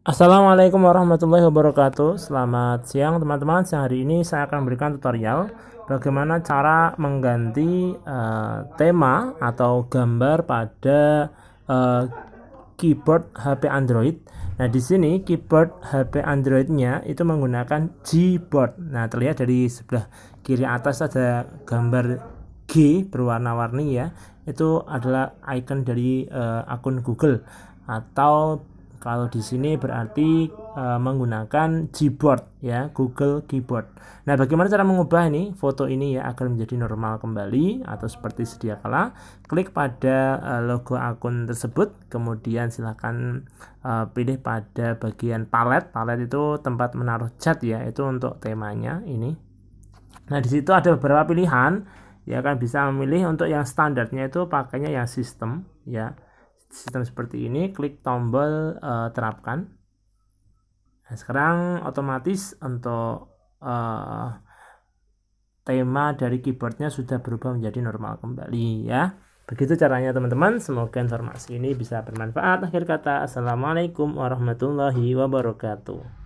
Assalamualaikum warahmatullahi wabarakatuh Selamat siang teman-teman Siang hari ini saya akan memberikan tutorial Bagaimana cara mengganti uh, tema atau gambar pada uh, keyboard HP Android Nah di sini keyboard HP Android-nya itu menggunakan Gboard Nah terlihat dari sebelah kiri atas ada gambar G berwarna-warni ya Itu adalah icon dari uh, akun Google atau kalau di sini berarti e, menggunakan Gboard ya, Google Keyboard. Nah, bagaimana cara mengubah ini foto ini ya agar menjadi normal kembali atau seperti sedia kala? Klik pada e, logo akun tersebut, kemudian silahkan e, eh, pilih pada bagian palet. Palet itu tempat menaruh cat ya, itu untuk temanya ini. Nah, di situ ada beberapa pilihan. Ya kan bisa memilih untuk yang standarnya itu pakainya yang sistem ya sistem seperti ini klik tombol uh, terapkan nah, sekarang otomatis untuk uh, tema dari keyboardnya sudah berubah menjadi normal kembali ya begitu caranya teman-teman semoga informasi ini bisa bermanfaat akhir kata assalamualaikum warahmatullahi wabarakatuh